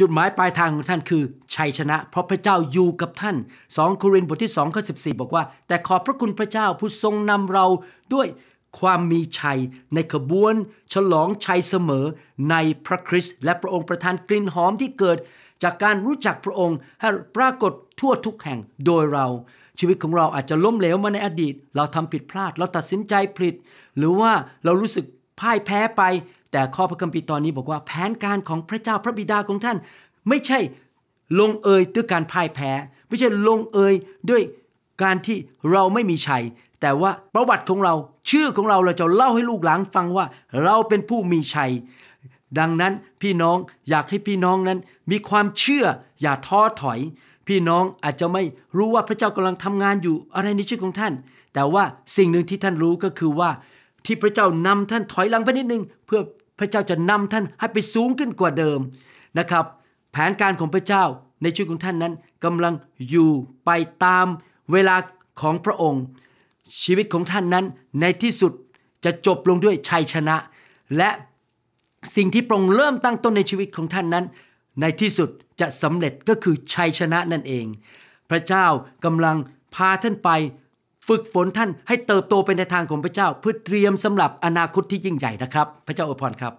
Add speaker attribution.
Speaker 1: จุดหมายปลายทางของท่านคือชัยชนะ เพราะพระเจ้าอยู่กับท่าน 2 โครินธ์บทที่2ข้อ14 บอกว่า แต่ขอบพระคุณพระเจ้าผู้ทรงนำเราด้วยความมีชัยในขบวน ฉลองชัยเสมอในพระคริสต์และพระองค์ประทานกลิ่นหอมที่เกิด จากการรู้จักพระองค์ ให้ปรากฏทั่วทุกแห่งโดยเรา ชีวิตของเราอาจจะล้มเหลวมาในอดีต เราทำผิดพลาดเราตัดสินใจผิดหรือว่าเรารู้สึกพ่ายแพ้ไปแต่ข้อพระคัมภีร์ตอนนี้บอกว่าแผนการของพระเจ้าพระบิดาของท่าน ไม่ใช่ลงเอยด้วยการพ่ายแพ้ ไม่ใช่ลงเอยด้วยการที่เราไม่มีชัย แต่ว่าประวัติของเราชื่อของเราเราจะเล่าให้ลูกหลานฟังว่าเราเป็นผู้มีชัย ดังนั้นพี่น้องอยากให้พี่น้องนั้นมีความเชื่ออย่าท้อถอย พี่น้องอาจจะไม่รู้ว่าพระเจ้ากำลังทำงานอยู่อะไรในชีวิตของท่าน แต่ว่าสิ่งหนึ่งที่ท่านรู้ก็คือว่าที่พระเจ้านำท่านถอยหลังไปนิดนึงเพื่อพระเจ้าจะนำท่านให้ไปสูงขึ้นกว่าเดิมนะครับ แผนการของพระเจ้าในชีวิตของท่านนั้นกำลังอยู่ไปตามเวลาของพระองค์ ชีวิตของท่านนั้นในที่สุดจะจบลงด้วยชัยชนะ และสิ่งที่ปรงเริ่มตั้งต้นในชีวิตของท่านนั้น ในที่สุดจะสำเร็จก็คือชัยชนะนั่นเอง พระเจ้ากำลังพาท่านไปฝึกฝนท่านให้เติบโตไปในทางของพระเจ้า เพื่อเตรียมสำหรับอนาคตที่ยิ่งใหญ่นะครับ พระเจ้าอวยพรครับ